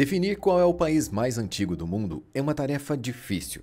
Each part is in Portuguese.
Definir qual é o país mais antigo do mundo é uma tarefa difícil,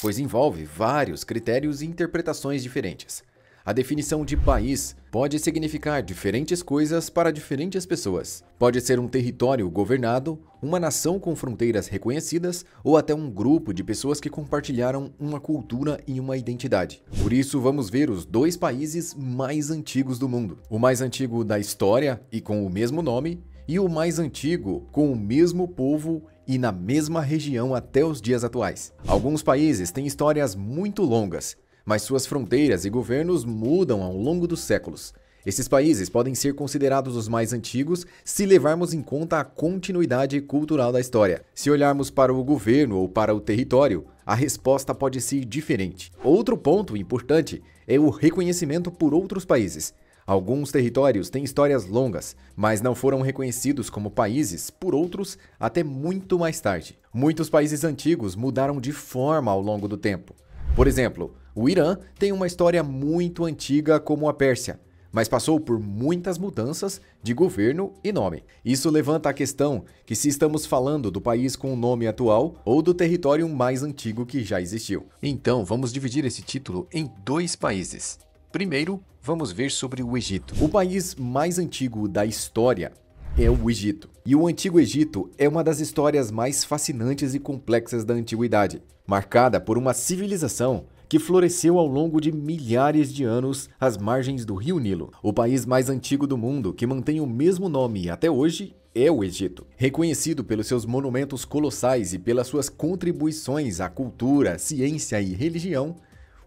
pois envolve vários critérios e interpretações diferentes. A definição de país pode significar diferentes coisas para diferentes pessoas. Pode ser um território governado, uma nação com fronteiras reconhecidas ou até um grupo de pessoas que compartilharam uma cultura e uma identidade. Por isso, vamos ver os dois países mais antigos do mundo: o mais antigo da história e com o mesmo nome, e o mais antigo, com o mesmo povo e na mesma região até os dias atuais. Alguns países têm histórias muito longas, mas suas fronteiras e governos mudam ao longo dos séculos. Esses países podem ser considerados os mais antigos se levarmos em conta a continuidade cultural da história. Se olharmos para o governo ou para o território, a resposta pode ser diferente. Outro ponto importante é o reconhecimento por outros países. Alguns territórios têm histórias longas, mas não foram reconhecidos como países por outros até muito mais tarde. Muitos países antigos mudaram de forma ao longo do tempo. Por exemplo, o Irã tem uma história muito antiga como a Pérsia, mas passou por muitas mudanças de governo e nome. Isso levanta a questão que se estamos falando do país com o nome atual ou do território mais antigo que já existiu. Então, vamos dividir esse título em dois países: Primeiro, vamos ver sobre o Egito. O país mais antigo da história é o Egito. E o Antigo Egito é uma das histórias mais fascinantes e complexas da antiguidade, marcada por uma civilização que floresceu ao longo de milhares de anos às margens do Rio Nilo. O país mais antigo do mundo, que mantém o mesmo nome até hoje, é o Egito. Reconhecido pelos seus monumentos colossais e pelas suas contribuições à cultura, ciência e religião,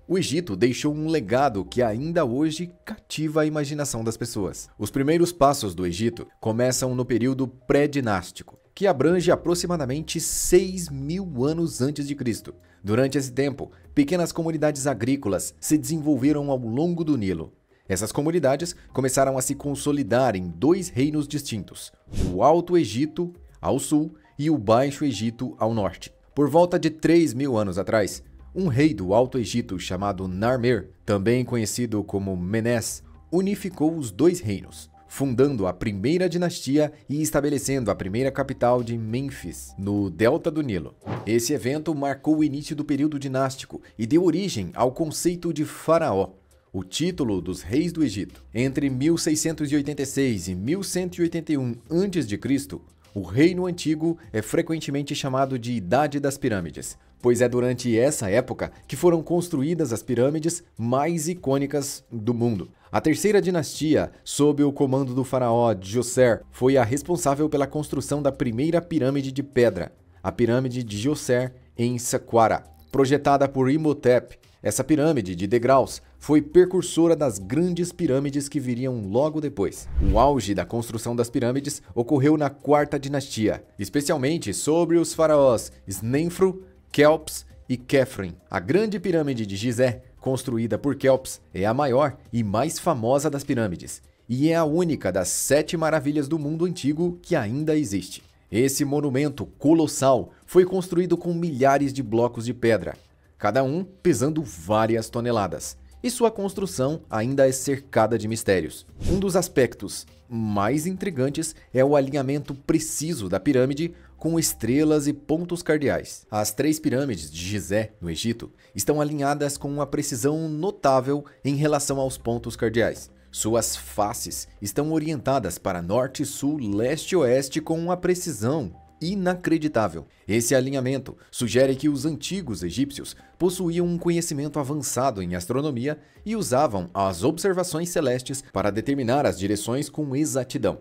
o Egito deixou um legado que ainda hoje cativa a imaginação das pessoas. Os primeiros passos do Egito começam no período pré-dinástico, que abrange aproximadamente 6 mil anos antes de Cristo. Durante esse tempo, pequenas comunidades agrícolas se desenvolveram ao longo do Nilo. Essas comunidades começaram a se consolidar em dois reinos distintos: o Alto Egito, ao sul, e o Baixo Egito, ao norte. Por volta de 3 mil anos atrás, um rei do Alto Egito chamado Narmer, também conhecido como Menes, unificou os dois reinos, fundando a primeira dinastia e estabelecendo a primeira capital de Mênfis, no delta do Nilo. Esse evento marcou o início do período dinástico e deu origem ao conceito de faraó, o título dos reis do Egito. Entre 1686 e 1181 a.C., o reino antigo é frequentemente chamado de Idade das Pirâmides, pois é durante essa época que foram construídas as pirâmides mais icônicas do mundo. A terceira dinastia, sob o comando do faraó Djoser, foi a responsável pela construção da primeira pirâmide de pedra, a pirâmide de Djoser em Saqqara, projetada por Imhotep. Essa pirâmide de degraus foi precursora das grandes pirâmides que viriam logo depois. O auge da construção das pirâmides ocorreu na Quarta Dinastia, especialmente sobre os faraós Snenfru Kelps e Kefren. A Grande Pirâmide de Gizé, construída por Kelps, é a maior e mais famosa das pirâmides e é a única das sete maravilhas do mundo antigo que ainda existe. Esse monumento colossal foi construído com milhares de blocos de pedra, cada um pesando várias toneladas, e sua construção ainda é cercada de mistérios. Um dos aspectos mais intrigantes é o alinhamento preciso da pirâmide com estrelas e pontos cardeais. As três pirâmides de Gizé, no Egito, estão alinhadas com uma precisão notável em relação aos pontos cardeais. Suas faces estão orientadas para norte, sul, leste e oeste com uma precisão inacreditável. Esse alinhamento sugere que os antigos egípcios possuíam um conhecimento avançado em astronomia e usavam as observações celestes para determinar as direções com exatidão.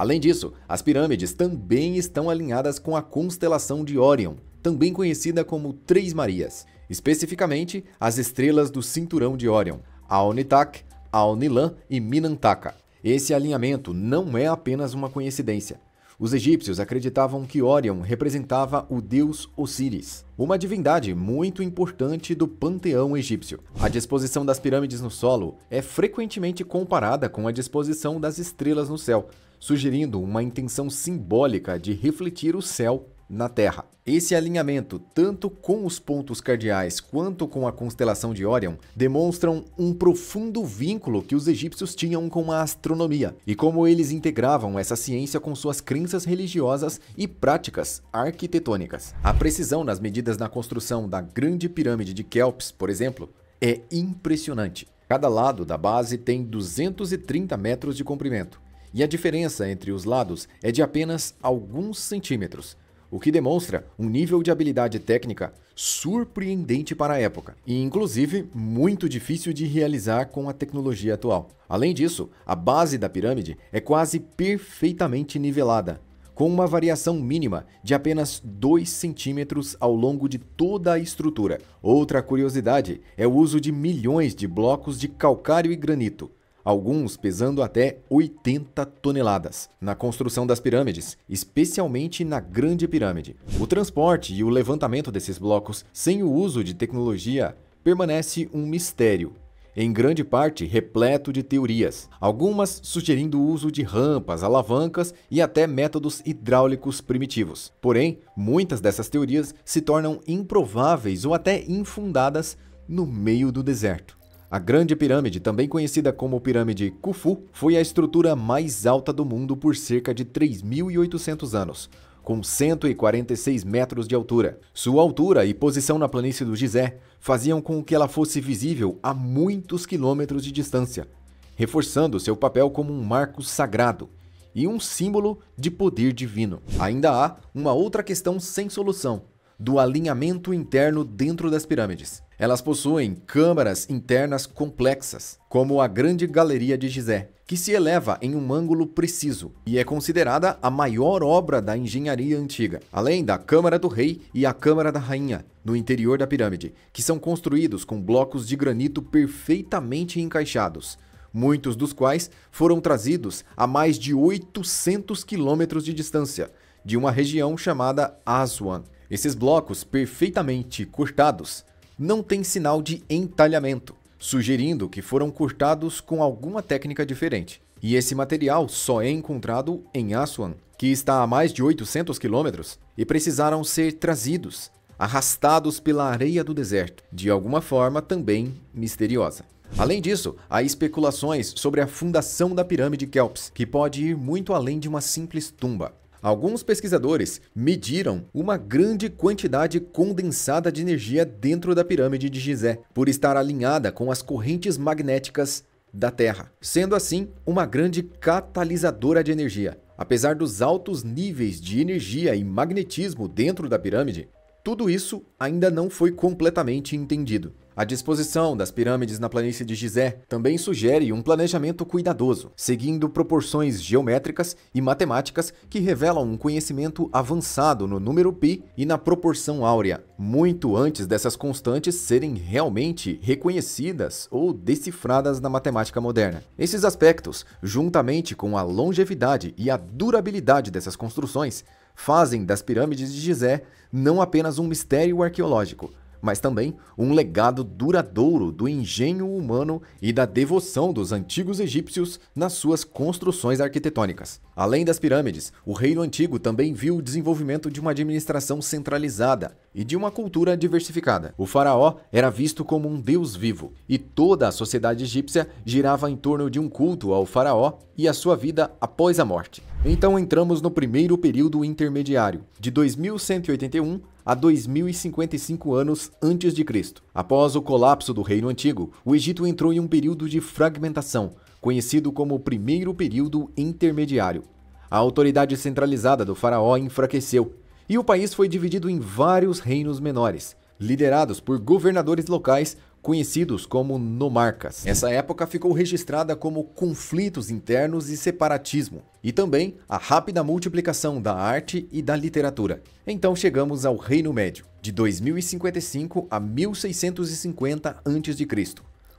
Além disso, as pirâmides também estão alinhadas com a constelação de Orion, também conhecida como Três Marias, especificamente as estrelas do cinturão de Orion, Aonitak, Aonilan e Minantaka. Esse alinhamento não é apenas uma coincidência. Os egípcios acreditavam que Orion representava o deus Osiris, uma divindade muito importante do panteão egípcio. A disposição das pirâmides no solo é frequentemente comparada com a disposição das estrelas no céu, sugerindo uma intenção simbólica de refletir o céu na Terra. Esse alinhamento, tanto com os pontos cardeais quanto com a constelação de Orion, demonstram um profundo vínculo que os egípcios tinham com a astronomia e como eles integravam essa ciência com suas crenças religiosas e práticas arquitetônicas. A precisão nas medidas na construção da Grande Pirâmide de Kelps, por exemplo, é impressionante. Cada lado da base tem 230 metros de comprimento e a diferença entre os lados é de apenas alguns centímetros, o que demonstra um nível de habilidade técnica surpreendente para a época e, inclusive, muito difícil de realizar com a tecnologia atual. Além disso, a base da pirâmide é quase perfeitamente nivelada, com uma variação mínima de apenas 2 centímetros ao longo de toda a estrutura. Outra curiosidade é o uso de milhões de blocos de calcário e granito, alguns pesando até 80 toneladas, na construção das pirâmides, especialmente na Grande Pirâmide. O transporte e o levantamento desses blocos sem o uso de tecnologia permanece um mistério em grande parte repleto de teorias, algumas sugerindo o uso de rampas, alavancas e até métodos hidráulicos primitivos. Porém, muitas dessas teorias se tornam improváveis ou até infundadas no meio do deserto. A Grande Pirâmide, também conhecida como Pirâmide Khufu, foi a estrutura mais alta do mundo por cerca de 3.800 anos, com 146 metros de altura. Sua altura e posição na planície do Gizé faziam com que ela fosse visível a muitos quilômetros de distância, reforçando seu papel como um marco sagrado e um símbolo de poder divino. Ainda há uma outra questão sem solução, do alinhamento interno dentro das pirâmides. Elas possuem câmaras internas complexas, como a Grande Galeria de Gizé, que se eleva em um ângulo preciso e é considerada a maior obra da engenharia antiga, além da Câmara do Rei e a Câmara da Rainha, no interior da pirâmide, que são construídos com blocos de granito perfeitamente encaixados, muitos dos quais foram trazidos a mais de 800 quilômetros de distância, de uma região chamada Aswan. Esses blocos perfeitamente cortados não tem sinal de entalhamento, sugerindo que foram cortados com alguma técnica diferente. E esse material só é encontrado em Aswan, que está a mais de 800 quilômetros, e precisaram ser trazidos, arrastados pela areia do deserto, de alguma forma também misteriosa. Além disso, há especulações sobre a fundação da pirâmide Kelps, que pode ir muito além de uma simples tumba. Alguns pesquisadores mediram uma grande quantidade condensada de energia dentro da pirâmide de Gizé, por estar alinhada com as correntes magnéticas da Terra, sendo assim uma grande catalisadora de energia. Apesar dos altos níveis de energia e magnetismo dentro da pirâmide, tudo isso ainda não foi completamente entendido. A disposição das pirâmides na planície de Gizé também sugere um planejamento cuidadoso, seguindo proporções geométricas e matemáticas que revelam um conhecimento avançado no número π e na proporção áurea, muito antes dessas constantes serem realmente reconhecidas ou decifradas na matemática moderna. Esses aspectos, juntamente com a longevidade e a durabilidade dessas construções, fazem das pirâmides de Gizé não apenas um mistério arqueológico, mas também um legado duradouro do engenho humano e da devoção dos antigos egípcios nas suas construções arquitetônicas. Além das pirâmides, o Reino Antigo também viu o desenvolvimento de uma administração centralizada e de uma cultura diversificada. O faraó era visto como um deus vivo, e toda a sociedade egípcia girava em torno de um culto ao faraó e a sua vida após a morte. Então entramos no primeiro período intermediário, de 2181 a 2055 anos antes de Cristo. Após o colapso do Reino Antigo, o Egito entrou em um período de fragmentação, conhecido como o Primeiro Período Intermediário. A autoridade centralizada do faraó enfraqueceu e o país foi dividido em vários reinos menores, liderados por governadores locais conhecidos como nomarcas. Essa época ficou registrada como conflitos internos e separatismo, e também a rápida multiplicação da arte e da literatura. Então chegamos ao Reino Médio, de 2055 a 1650 a.C.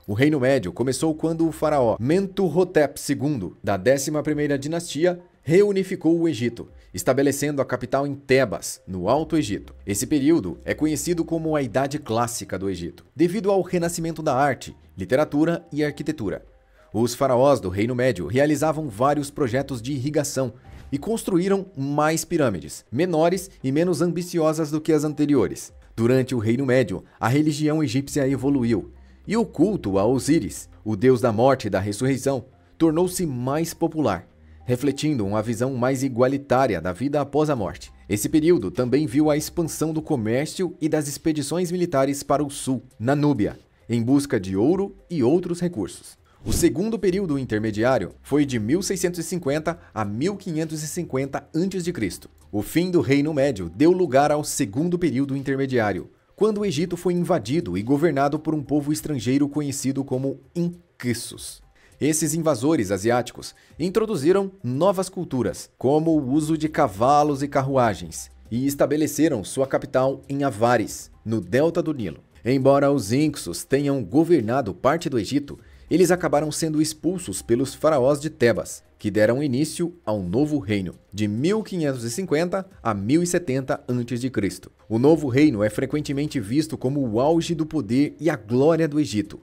O Reino Médio começou quando o faraó Mentuhotep II, da 11ª dinastia, reunificou o Egito, estabelecendo a capital em Tebas, no Alto Egito. Esse período é conhecido como a Idade Clássica do Egito, devido ao renascimento da arte, literatura e arquitetura. Os faraós do Reino Médio realizavam vários projetos de irrigação e construíram mais pirâmides, menores e menos ambiciosas do que as anteriores. Durante o Reino Médio, a religião egípcia evoluiu e o culto a Osíris, o deus da morte e da ressurreição, tornou-se mais popular refletindo uma visão mais igualitária da vida após a morte. Esse período também viu a expansão do comércio e das expedições militares para o sul, na Núbia, em busca de ouro e outros recursos. O segundo período intermediário foi de 1650 a 1550 a.C. O fim do Reino Médio deu lugar ao segundo período intermediário, quando o Egito foi invadido e governado por um povo estrangeiro conhecido como Incrissos. Esses invasores asiáticos introduziram novas culturas, como o uso de cavalos e carruagens, e estabeleceram sua capital em Avares, no delta do Nilo. Embora os Inxos tenham governado parte do Egito, eles acabaram sendo expulsos pelos faraós de Tebas, que deram início ao novo reino, de 1550 a 1070 a.C. O novo reino é frequentemente visto como o auge do poder e a glória do Egito,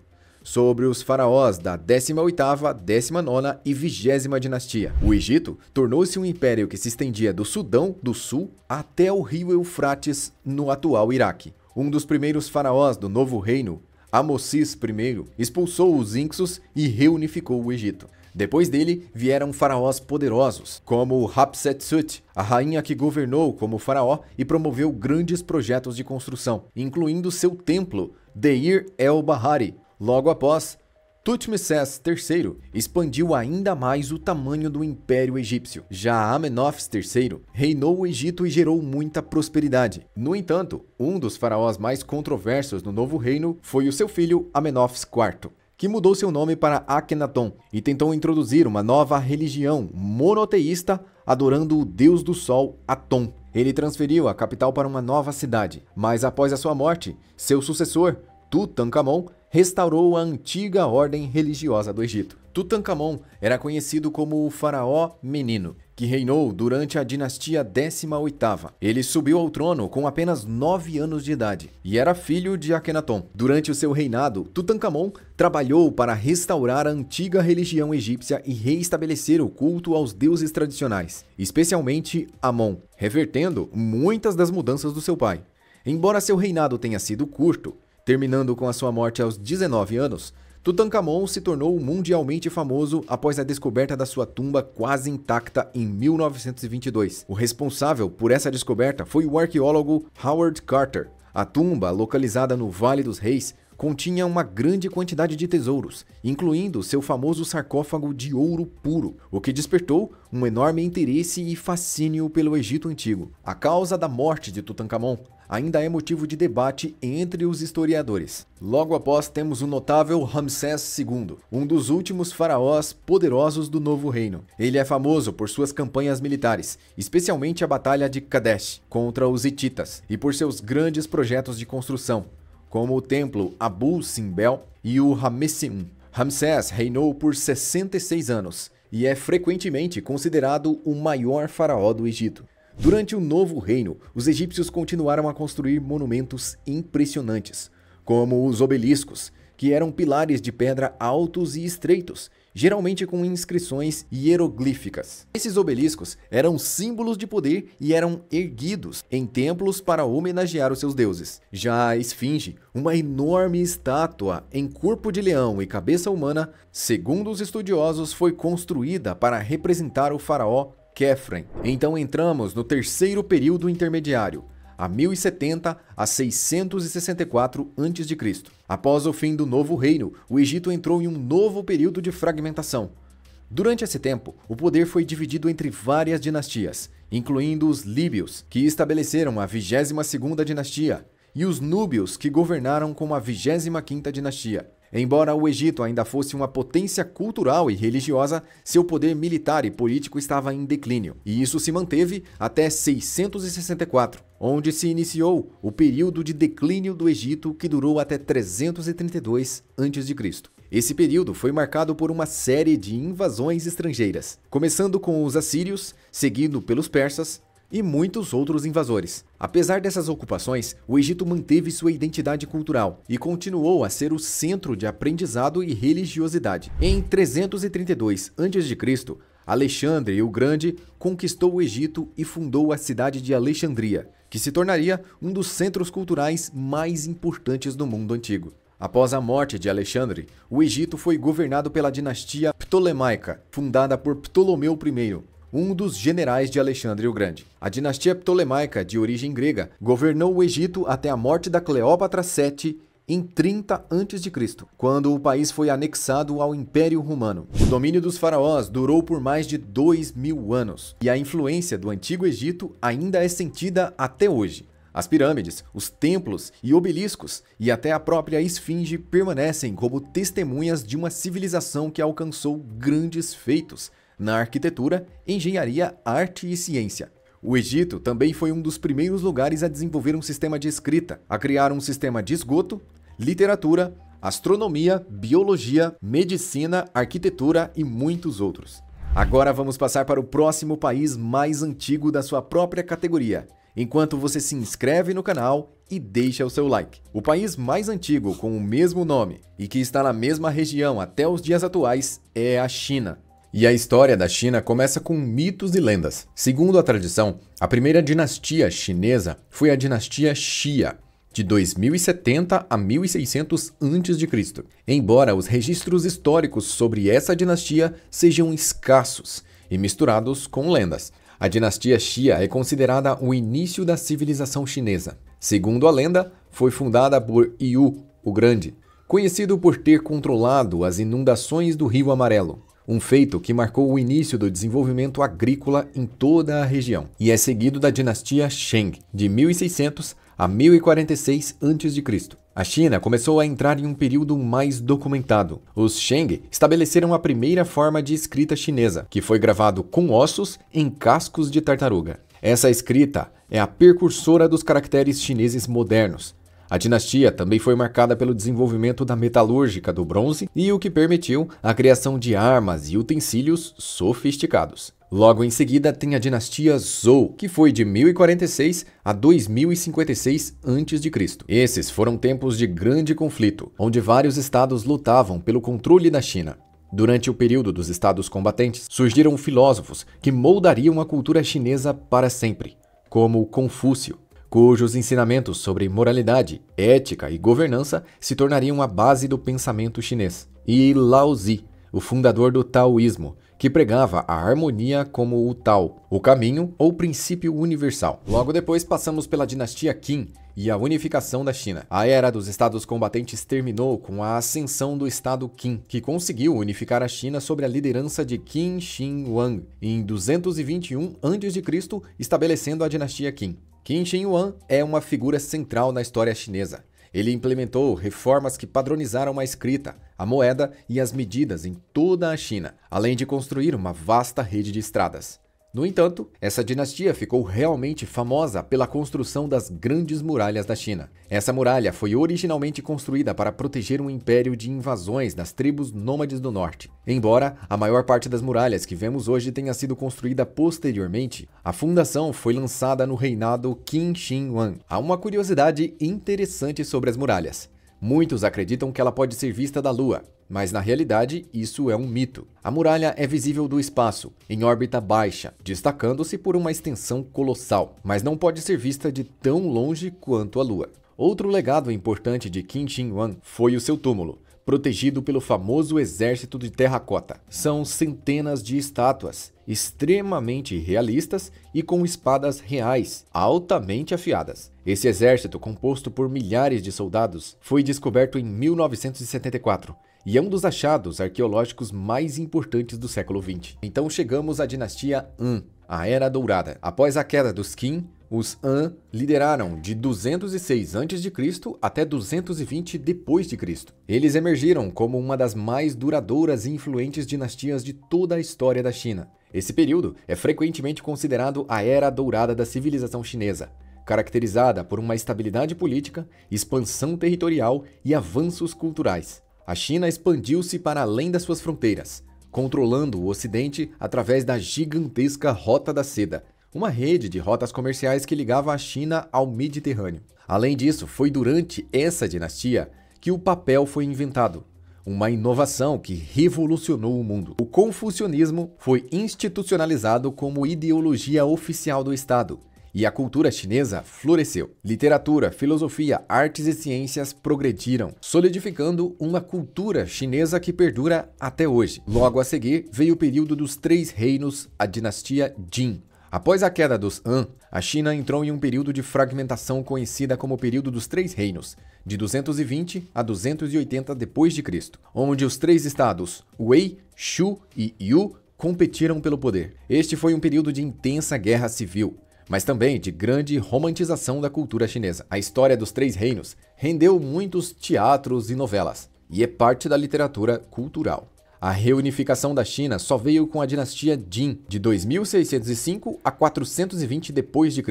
sobre os faraós da 18ª, 19ª e 20 dinastia. O Egito tornou-se um império que se estendia do Sudão do Sul até o rio Eufrates no atual Iraque. Um dos primeiros faraós do novo reino, amosis I, expulsou os Inxos e reunificou o Egito. Depois dele vieram faraós poderosos, como Hatshepsut, a rainha que governou como faraó e promoveu grandes projetos de construção, incluindo seu templo, Deir el-Bahari, Logo após, Tutmoses III expandiu ainda mais o tamanho do Império Egípcio. Já Amenófis III reinou o Egito e gerou muita prosperidade. No entanto, um dos faraós mais controversos no novo reino foi o seu filho Amenófis IV, que mudou seu nome para Akhenaton e tentou introduzir uma nova religião monoteísta adorando o deus do sol Aton. Ele transferiu a capital para uma nova cidade, mas após a sua morte, seu sucessor, Tutankhamon, restaurou a antiga ordem religiosa do Egito. Tutankhamon era conhecido como o faraó menino, que reinou durante a dinastia 18 Ele subiu ao trono com apenas 9 anos de idade e era filho de Akhenaton. Durante o seu reinado, Tutankhamon trabalhou para restaurar a antiga religião egípcia e reestabelecer o culto aos deuses tradicionais, especialmente Amon, revertendo muitas das mudanças do seu pai. Embora seu reinado tenha sido curto, Terminando com a sua morte aos 19 anos, Tutankhamon se tornou mundialmente famoso após a descoberta da sua tumba quase intacta em 1922. O responsável por essa descoberta foi o arqueólogo Howard Carter. A tumba, localizada no Vale dos Reis, continha uma grande quantidade de tesouros, incluindo seu famoso sarcófago de ouro puro, o que despertou um enorme interesse e fascínio pelo Egito Antigo. A causa da morte de Tutankhamon ainda é motivo de debate entre os historiadores. Logo após, temos o notável Ramsés II, um dos últimos faraós poderosos do Novo Reino. Ele é famoso por suas campanhas militares, especialmente a Batalha de Kadesh contra os Hititas, e por seus grandes projetos de construção, como o templo Abu Simbel e o I. Ramsés reinou por 66 anos e é frequentemente considerado o maior faraó do Egito. Durante o Novo Reino, os egípcios continuaram a construir monumentos impressionantes, como os obeliscos, que eram pilares de pedra altos e estreitos, geralmente com inscrições hieroglíficas. Esses obeliscos eram símbolos de poder e eram erguidos em templos para homenagear os seus deuses. Já a esfinge, uma enorme estátua em corpo de leão e cabeça humana, segundo os estudiosos, foi construída para representar o faraó Kefren. Então entramos no terceiro período intermediário, a 1070 a 664 a.C. Após o fim do Novo Reino, o Egito entrou em um novo período de fragmentação. Durante esse tempo, o poder foi dividido entre várias dinastias, incluindo os líbios, que estabeleceram a 22ª dinastia, e os núbios, que governaram com a 25ª dinastia. Embora o Egito ainda fosse uma potência cultural e religiosa, seu poder militar e político estava em declínio, e isso se manteve até 664, onde se iniciou o período de declínio do Egito que durou até 332 a.C. Esse período foi marcado por uma série de invasões estrangeiras, começando com os assírios, seguido pelos persas, e muitos outros invasores. Apesar dessas ocupações, o Egito manteve sua identidade cultural e continuou a ser o centro de aprendizado e religiosidade. Em 332 a.C., Alexandre o Grande conquistou o Egito e fundou a cidade de Alexandria, que se tornaria um dos centros culturais mais importantes do mundo antigo. Após a morte de Alexandre, o Egito foi governado pela dinastia ptolemaica, fundada por Ptolomeu I, um dos generais de Alexandre o Grande. A dinastia ptolemaica, de origem grega, governou o Egito até a morte da Cleópatra VII em 30 a.C., quando o país foi anexado ao Império Romano. O domínio dos faraós durou por mais de 2 mil anos, e a influência do Antigo Egito ainda é sentida até hoje. As pirâmides, os templos e obeliscos, e até a própria esfinge permanecem como testemunhas de uma civilização que alcançou grandes feitos, na arquitetura, engenharia, arte e ciência. O Egito também foi um dos primeiros lugares a desenvolver um sistema de escrita, a criar um sistema de esgoto, literatura, astronomia, biologia, medicina, arquitetura e muitos outros. Agora vamos passar para o próximo país mais antigo da sua própria categoria, enquanto você se inscreve no canal e deixa o seu like. O país mais antigo com o mesmo nome e que está na mesma região até os dias atuais é a China. E a história da China começa com mitos e lendas. Segundo a tradição, a primeira dinastia chinesa foi a dinastia Xia, de 2070 a 1600 a.C. Embora os registros históricos sobre essa dinastia sejam escassos e misturados com lendas, a dinastia Xia é considerada o início da civilização chinesa. Segundo a lenda, foi fundada por Yu o Grande, conhecido por ter controlado as inundações do Rio Amarelo um feito que marcou o início do desenvolvimento agrícola em toda a região e é seguido da dinastia Sheng, de 1600 a 1046 a.C. A China começou a entrar em um período mais documentado. Os Sheng estabeleceram a primeira forma de escrita chinesa, que foi gravado com ossos em cascos de tartaruga. Essa escrita é a precursora dos caracteres chineses modernos a dinastia também foi marcada pelo desenvolvimento da metalúrgica do bronze e o que permitiu a criação de armas e utensílios sofisticados. Logo em seguida tem a dinastia Zhou, que foi de 1046 a 2056 a.C. Esses foram tempos de grande conflito, onde vários estados lutavam pelo controle da China. Durante o período dos estados combatentes, surgiram filósofos que moldariam a cultura chinesa para sempre, como Confúcio, cujos ensinamentos sobre moralidade, ética e governança se tornariam a base do pensamento chinês, e Lao Tzu, o fundador do taoísmo, que pregava a harmonia como o Tao, o caminho ou princípio universal. Logo depois passamos pela dinastia Qin e a unificação da China. A era dos estados combatentes terminou com a ascensão do estado Qin, que conseguiu unificar a China sob a liderança de Qin Shi Huang em 221 a.C., estabelecendo a dinastia Qin. Qin Shi Huang é uma figura central na história chinesa. Ele implementou reformas que padronizaram a escrita, a moeda e as medidas em toda a China, além de construir uma vasta rede de estradas. No entanto, essa dinastia ficou realmente famosa pela construção das grandes muralhas da China. Essa muralha foi originalmente construída para proteger um império de invasões das tribos nômades do norte. Embora a maior parte das muralhas que vemos hoje tenha sido construída posteriormente, a fundação foi lançada no reinado Qin Shi Huang. Há uma curiosidade interessante sobre as muralhas. Muitos acreditam que ela pode ser vista da Lua, mas na realidade isso é um mito. A muralha é visível do espaço, em órbita baixa, destacando-se por uma extensão colossal, mas não pode ser vista de tão longe quanto a Lua. Outro legado importante de Qin Shi Huang foi o seu túmulo, protegido pelo famoso exército de terracota. São centenas de estátuas, extremamente realistas e com espadas reais, altamente afiadas. Esse exército, composto por milhares de soldados, foi descoberto em 1974 e é um dos achados arqueológicos mais importantes do século XX. Então chegamos à dinastia Han, a Era Dourada. Após a queda dos Qin, os Han lideraram de 206 a.C. até 220 d.C. Eles emergiram como uma das mais duradouras e influentes dinastias de toda a história da China. Esse período é frequentemente considerado a Era Dourada da civilização chinesa, caracterizada por uma estabilidade política, expansão territorial e avanços culturais a China expandiu-se para além das suas fronteiras, controlando o Ocidente através da gigantesca Rota da Seda, uma rede de rotas comerciais que ligava a China ao Mediterrâneo. Além disso, foi durante essa dinastia que o papel foi inventado, uma inovação que revolucionou o mundo. O confucionismo foi institucionalizado como ideologia oficial do Estado e a cultura chinesa floresceu. Literatura, filosofia, artes e ciências progrediram, solidificando uma cultura chinesa que perdura até hoje. Logo a seguir, veio o período dos Três Reinos, a dinastia Jin. Após a queda dos Han, a China entrou em um período de fragmentação conhecida como o período dos Três Reinos, de 220 a 280 d.C., onde os três estados Wei, Shu e Yu competiram pelo poder. Este foi um período de intensa guerra civil, mas também de grande romantização da cultura chinesa. A história dos Três Reinos rendeu muitos teatros e novelas, e é parte da literatura cultural. A reunificação da China só veio com a dinastia Jin, de 2605 a 420 d.C.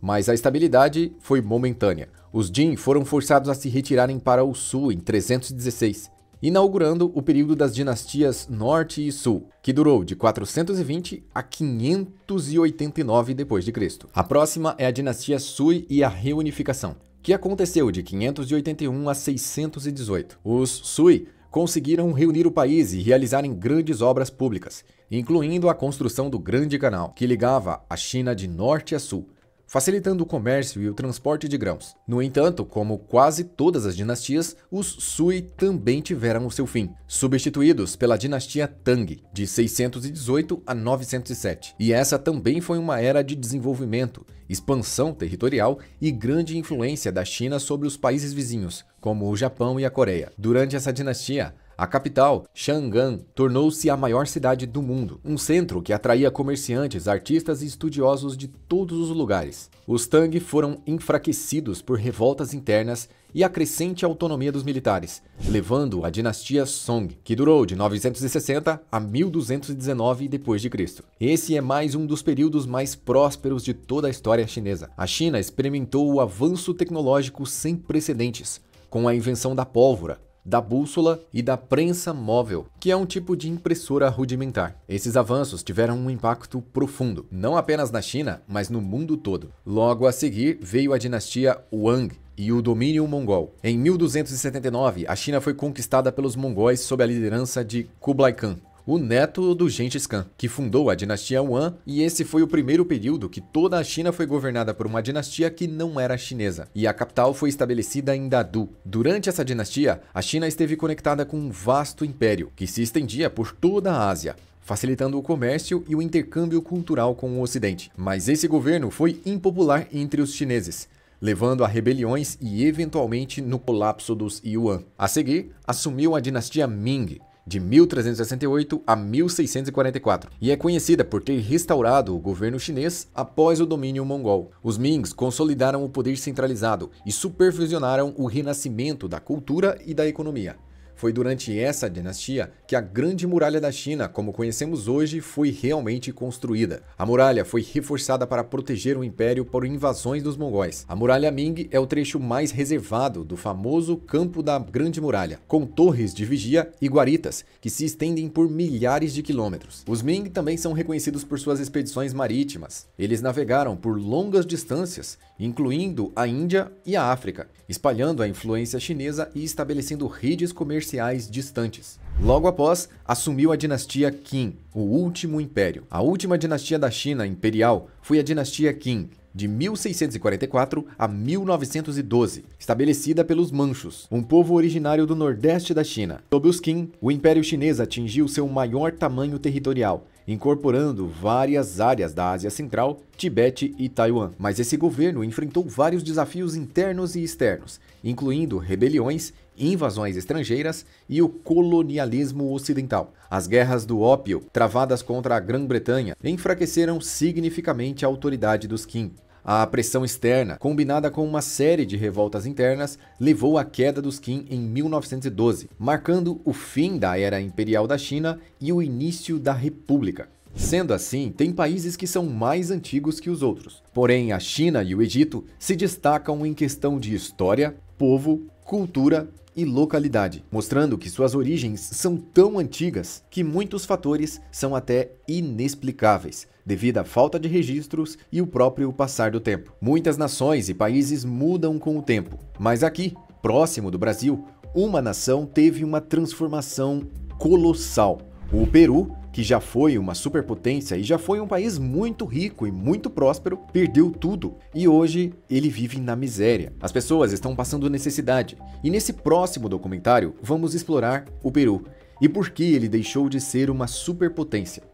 Mas a estabilidade foi momentânea. Os Jin foram forçados a se retirarem para o sul em 316 inaugurando o período das dinastias Norte e Sul, que durou de 420 a 589 d.C. A próxima é a dinastia Sui e a reunificação, que aconteceu de 581 a 618. Os Sui conseguiram reunir o país e realizarem grandes obras públicas, incluindo a construção do Grande Canal, que ligava a China de norte a sul, facilitando o comércio e o transporte de grãos. No entanto, como quase todas as dinastias, os Sui também tiveram o seu fim, substituídos pela dinastia Tang, de 618 a 907. E essa também foi uma era de desenvolvimento, expansão territorial e grande influência da China sobre os países vizinhos, como o Japão e a Coreia. Durante essa dinastia, a capital, Chang'an, tornou-se a maior cidade do mundo, um centro que atraía comerciantes, artistas e estudiosos de todos os lugares. Os Tang foram enfraquecidos por revoltas internas e a crescente autonomia dos militares, levando a dinastia Song, que durou de 960 a 1219 d.C. Esse é mais um dos períodos mais prósperos de toda a história chinesa. A China experimentou o avanço tecnológico sem precedentes, com a invenção da pólvora, da bússola e da prensa móvel, que é um tipo de impressora rudimentar. Esses avanços tiveram um impacto profundo, não apenas na China, mas no mundo todo. Logo a seguir veio a dinastia Wang, e o domínio mongol. Em 1279, a China foi conquistada pelos mongóis sob a liderança de Kublai Khan o neto do Gengis Khan, que fundou a dinastia Yuan, e esse foi o primeiro período que toda a China foi governada por uma dinastia que não era chinesa, e a capital foi estabelecida em Dadu. Durante essa dinastia, a China esteve conectada com um vasto império, que se estendia por toda a Ásia, facilitando o comércio e o intercâmbio cultural com o Ocidente. Mas esse governo foi impopular entre os chineses, levando a rebeliões e eventualmente no colapso dos Yuan. A seguir, assumiu a dinastia Ming, de 1368 a 1644, e é conhecida por ter restaurado o governo chinês após o domínio mongol. Os Mings consolidaram o poder centralizado e supervisionaram o renascimento da cultura e da economia. Foi durante essa dinastia que a Grande Muralha da China, como conhecemos hoje, foi realmente construída. A muralha foi reforçada para proteger o império por invasões dos mongóis. A Muralha Ming é o trecho mais reservado do famoso Campo da Grande Muralha, com torres de vigia e guaritas que se estendem por milhares de quilômetros. Os Ming também são reconhecidos por suas expedições marítimas. Eles navegaram por longas distâncias, incluindo a Índia e a África, espalhando a influência chinesa e estabelecendo redes comerciais distantes. Logo após, assumiu a dinastia Qin, o último império. A última dinastia da China imperial foi a dinastia Qin, de 1644 a 1912, estabelecida pelos Manchus, um povo originário do nordeste da China. Sob os Qin, o Império Chinês atingiu seu maior tamanho territorial, incorporando várias áreas da Ásia Central, Tibete e Taiwan. Mas esse governo enfrentou vários desafios internos e externos, incluindo rebeliões invasões estrangeiras e o colonialismo ocidental. As guerras do ópio, travadas contra a Grã-Bretanha, enfraqueceram significativamente a autoridade dos Qing. A pressão externa, combinada com uma série de revoltas internas, levou à queda dos Qin em 1912, marcando o fim da era imperial da China e o início da República. Sendo assim, tem países que são mais antigos que os outros. Porém, a China e o Egito se destacam em questão de história, povo, cultura e localidade, mostrando que suas origens são tão antigas que muitos fatores são até inexplicáveis, devido à falta de registros e o próprio passar do tempo. Muitas nações e países mudam com o tempo, mas aqui, próximo do Brasil, uma nação teve uma transformação colossal. O Peru que já foi uma superpotência e já foi um país muito rico e muito próspero, perdeu tudo e hoje ele vive na miséria. As pessoas estão passando necessidade. E nesse próximo documentário, vamos explorar o Peru e por que ele deixou de ser uma superpotência.